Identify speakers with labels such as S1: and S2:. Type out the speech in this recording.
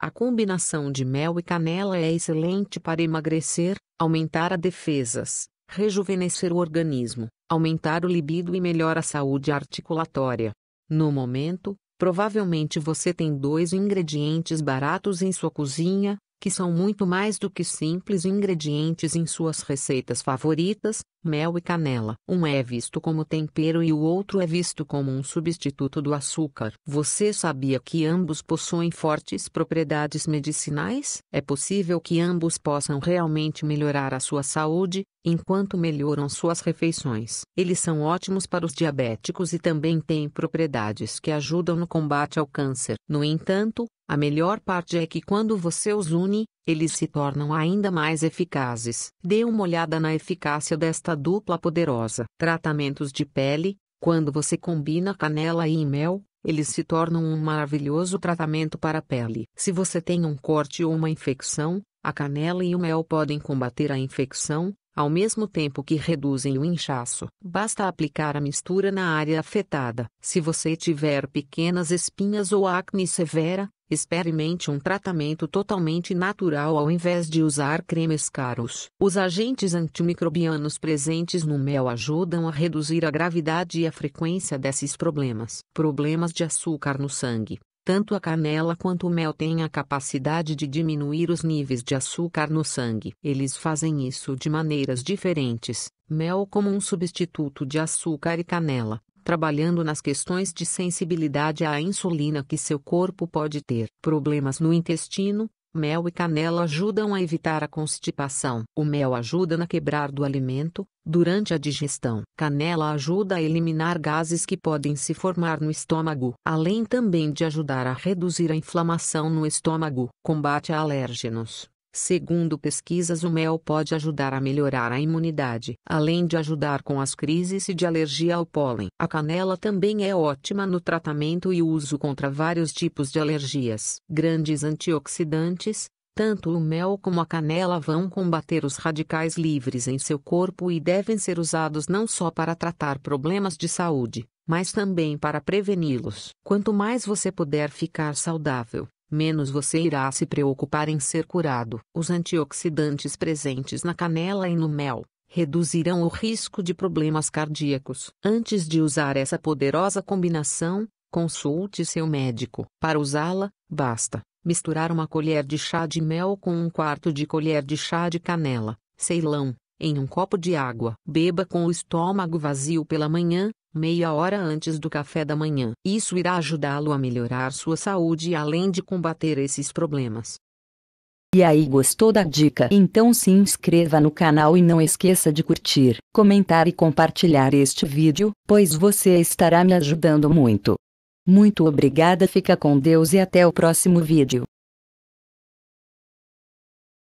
S1: A combinação de mel e canela é excelente para emagrecer, aumentar as defesas, rejuvenescer o organismo, aumentar o libido e melhorar a saúde articulatória. No momento, provavelmente você tem dois ingredientes baratos em sua cozinha, que são muito mais do que simples ingredientes em suas receitas favoritas, Mel e canela. Um é visto como tempero e o outro é visto como um substituto do açúcar. Você sabia que ambos possuem fortes propriedades medicinais? É possível que ambos possam realmente melhorar a sua saúde, enquanto melhoram suas refeições. Eles são ótimos para os diabéticos e também têm propriedades que ajudam no combate ao câncer. No entanto, a melhor parte é que quando você os une, eles se tornam ainda mais eficazes. Dê uma olhada na eficácia desta esta dupla poderosa. Tratamentos de pele: quando você combina canela e mel, eles se tornam um maravilhoso tratamento para a pele. Se você tem um corte ou uma infecção, a canela e o mel podem combater a infecção, ao mesmo tempo que reduzem o inchaço. Basta aplicar a mistura na área afetada. Se você tiver pequenas espinhas ou acne severa, experimente um tratamento totalmente natural ao invés de usar cremes caros. Os agentes antimicrobianos presentes no mel ajudam a reduzir a gravidade e a frequência desses problemas. Problemas de açúcar no sangue. Tanto a canela quanto o mel têm a capacidade de diminuir os níveis de açúcar no sangue. Eles fazem isso de maneiras diferentes, mel como um substituto de açúcar e canela, trabalhando nas questões de sensibilidade à insulina que seu corpo pode ter. Problemas no intestino Mel e canela ajudam a evitar a constipação. O mel ajuda na quebrar do alimento, durante a digestão. Canela ajuda a eliminar gases que podem se formar no estômago, além também de ajudar a reduzir a inflamação no estômago. Combate a alérgenos. Segundo pesquisas, o mel pode ajudar a melhorar a imunidade, além de ajudar com as crises de alergia ao pólen. A canela também é ótima no tratamento e uso contra vários tipos de alergias. Grandes antioxidantes, tanto o mel como a canela vão combater os radicais livres em seu corpo e devem ser usados não só para tratar problemas de saúde, mas também para preveni-los. Quanto mais você puder ficar saudável, menos você irá se preocupar em ser curado. Os antioxidantes presentes na canela e no mel reduzirão o risco de problemas cardíacos. Antes de usar essa poderosa combinação, consulte seu médico. Para usá-la, basta misturar uma colher de chá de mel com um quarto de colher de chá de canela, ceilão, em um copo de água. Beba com o estômago vazio pela manhã, meia hora antes do café da manhã. Isso irá ajudá-lo a melhorar sua saúde além de combater esses problemas. E aí gostou da dica? Então se inscreva no canal e não esqueça de curtir, comentar e compartilhar este vídeo, pois você estará me ajudando muito. Muito obrigada, fica com Deus e até o próximo vídeo.